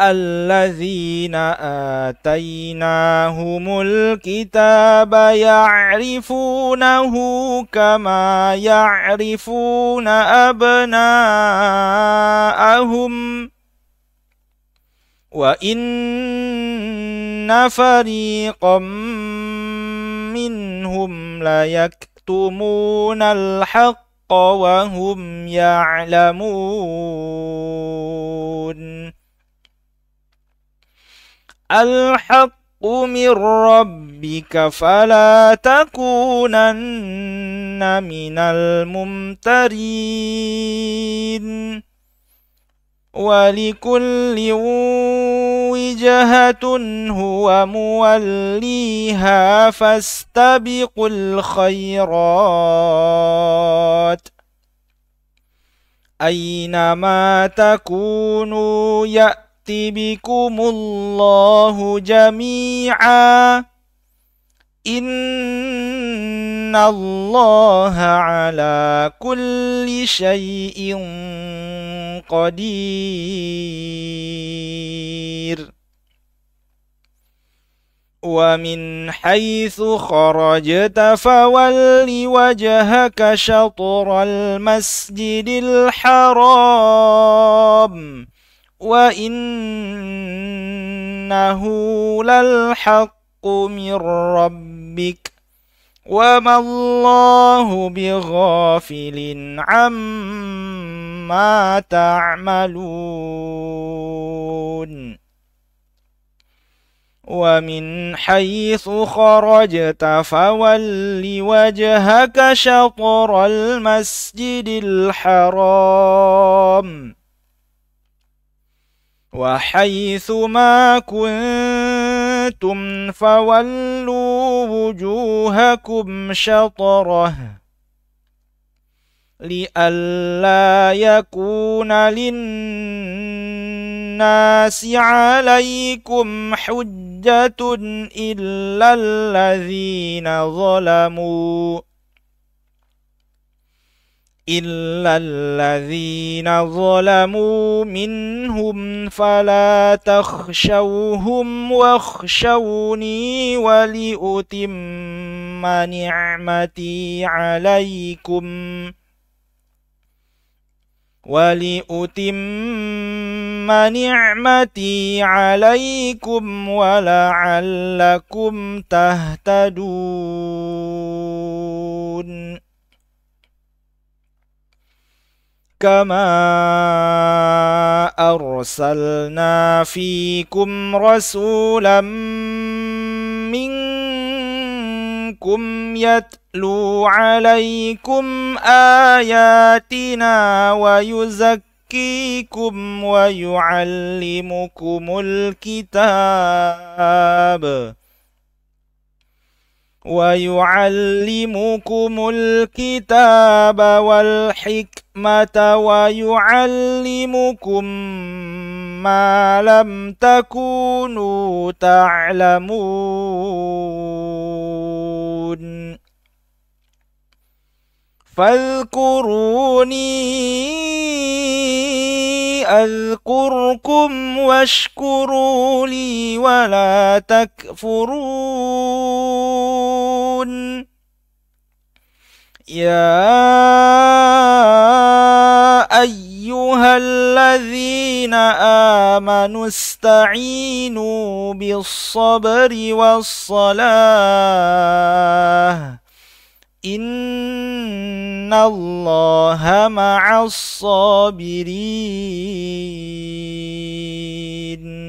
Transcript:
الذين آتيناهم الكتاب يعرفونه كما يعرفون أبناءهم وإن فريقا منهم ليكتمون الحق وهم يعلمون الحق من ربك فلا تكونن من الممترين ولكل وجهة هو موليها فاستبقوا الخيرات أينما تكونوا يأتون يأتي بكم الله جميعا إن الله على كل شيء قدير ومن حيث خرجت فول وجهك شطر المسجد الحرام وإنه للحق من ربك وما الله بغافل عما تعملون ومن حيث خرجت فول وجهك شطر المسجد الحرام وحيث ما كنتم فولوا وجوهكم شطره لئلا يكون للناس عليكم حجة إلا الذين ظلموا إلا الذين ظلموا منهم فلا تخشوهم واخشوني ولأتم نعمتي عليكم ولأتم نعمتي عليكم ولعلكم تهتدون كما أرسلنا فيكم رسولا منكم يتلو عليكم آياتنا ويزكيكم ويعلمكم الكتاب ويعلمكم الكتاب والحكمة الرحمة ويعلمكم ما لم تكونوا تعلمون فاذكروني أذكركم واشكروا لي ولا تكفرون يا الذين آمنوا استعينوا بالصبر والصلاة إن الله مع الصابرين